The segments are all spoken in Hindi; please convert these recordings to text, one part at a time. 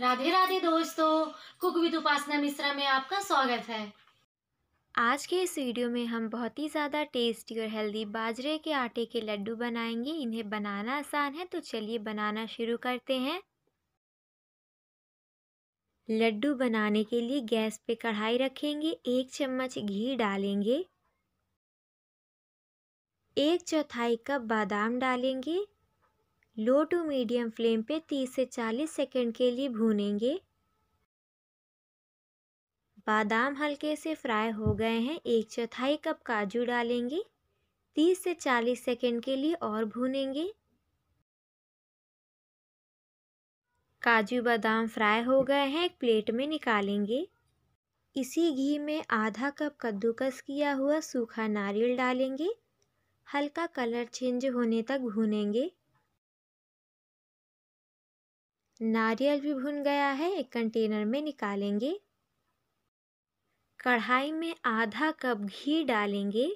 राधे राधे दोस्तों कुक विद उपासना मिश्रा में आपका स्वागत है आज के इस वीडियो में हम बहुत ही ज़्यादा टेस्टी और हेल्दी बाजरे के आटे के लड्डू बनाएंगे इन्हें बनाना आसान है तो चलिए बनाना शुरू करते हैं लड्डू बनाने के लिए गैस पे कढ़ाई रखेंगे एक चम्मच घी डालेंगे एक चौथाई कप बादाम डालेंगे लो टू मीडियम फ्लेम पे 30 से 40 सेकंड के लिए भूनेंगे बादाम हल्के से फ्राई हो गए हैं एक चौथाई कप काजू डालेंगे 30 से 40 सेकंड के लिए और भूनेंगे काजू बादाम फ्राई हो गए हैं एक प्लेट में निकालेंगे इसी घी में आधा कप कद्दूकस किया हुआ सूखा नारियल डालेंगे हल्का कलर चेंज होने तक भूनेंगे नारियल भी भुन गया है एक कंटेनर में निकालेंगे कढ़ाई में आधा कप घी डालेंगे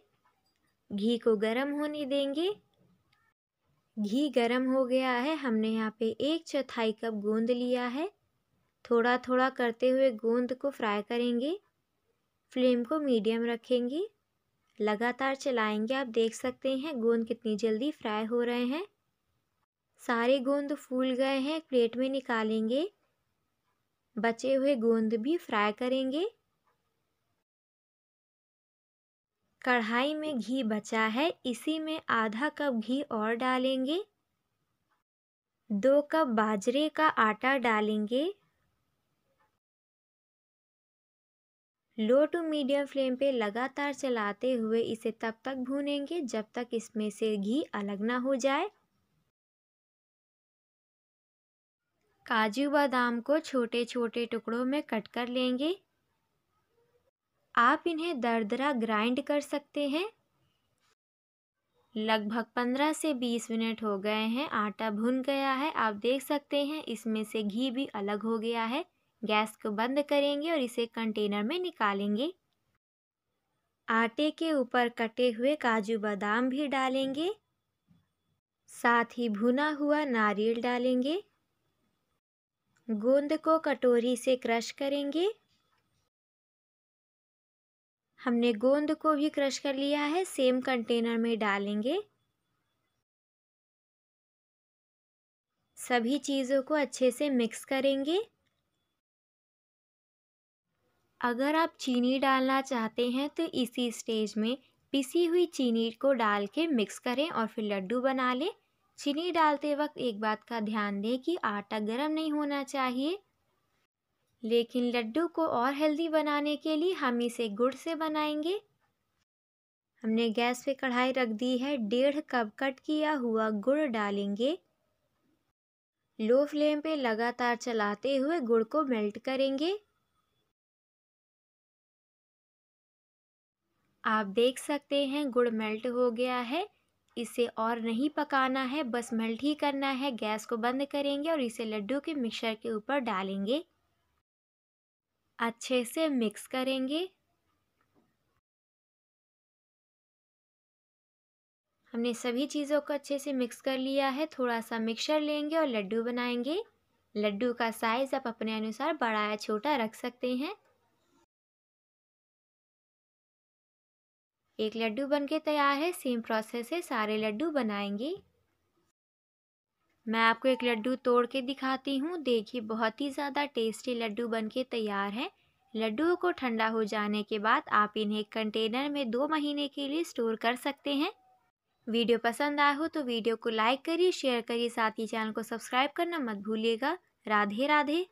घी को गर्म होने देंगे घी गर्म हो गया है हमने यहाँ पे एक चौथाई कप गोंद लिया है थोड़ा थोड़ा करते हुए गोंद को फ्राई करेंगे फ्लेम को मीडियम रखेंगे लगातार चलाएंगे आप देख सकते हैं गोंद कितनी जल्दी फ्राई हो रहे हैं सारे गोंद फूल गए हैं प्लेट में निकालेंगे बचे हुए गोंद भी फ्राई करेंगे कढ़ाई में घी बचा है इसी में आधा कप घी और डालेंगे दो कप बाजरे का आटा डालेंगे लो टू मीडियम फ्लेम पे लगातार चलाते हुए इसे तब तक भूनेंगे जब तक इसमें से घी अलग ना हो जाए काजू बादाम को छोटे छोटे टुकड़ों में कट कर लेंगे आप इन्हें दरदरा ग्राइंड कर सकते हैं लगभग पंद्रह से बीस मिनट हो गए हैं आटा भुन गया है आप देख सकते हैं इसमें से घी भी अलग हो गया है गैस को बंद करेंगे और इसे कंटेनर में निकालेंगे आटे के ऊपर कटे हुए काजू बादाम भी डालेंगे साथ ही भुना हुआ नारियल डालेंगे गूंद को कटोरी से क्रश करेंगे हमने गोंद को भी क्रश कर लिया है सेम कंटेनर में डालेंगे सभी चीज़ों को अच्छे से मिक्स करेंगे अगर आप चीनी डालना चाहते हैं तो इसी स्टेज में पिसी हुई चीनी को डाल के मिक्स करें और फिर लड्डू बना लें चीनी डालते वक्त एक बात का ध्यान दें कि आटा गर्म नहीं होना चाहिए लेकिन लड्डू को और हेल्दी बनाने के लिए हम इसे गुड़ से बनाएंगे हमने गैस पे कढ़ाई रख दी है डेढ़ कप कट किया हुआ गुड़ डालेंगे लो फ्लेम पे लगातार चलाते हुए गुड़ को मेल्ट करेंगे आप देख सकते हैं गुड़ मेल्ट हो गया है इसे और नहीं पकाना है बस मेल्ट ही करना है गैस को बंद करेंगे और इसे लड्डू के मिक्सर के ऊपर डालेंगे अच्छे से मिक्स करेंगे हमने सभी चीज़ों को अच्छे से मिक्स कर लिया है थोड़ा सा मिक्सर लेंगे और लड्डू बनाएंगे लड्डू का साइज़ आप अपने अनुसार बड़ा या छोटा रख सकते हैं एक लड्डू बनके तैयार है सेम प्रोसेस से सारे लड्डू बनाएंगे मैं आपको एक लड्डू तोड़ के दिखाती हूँ देखिए बहुत ही ज़्यादा टेस्टी लड्डू बनके तैयार हैं लड्डू को ठंडा हो जाने के बाद आप इन्हें कंटेनर में दो महीने के लिए स्टोर कर सकते हैं वीडियो पसंद आए हो तो वीडियो को लाइक करिए शेयर करिए साथ ही चैनल को सब्सक्राइब करना मत भूलिएगा राधे राधे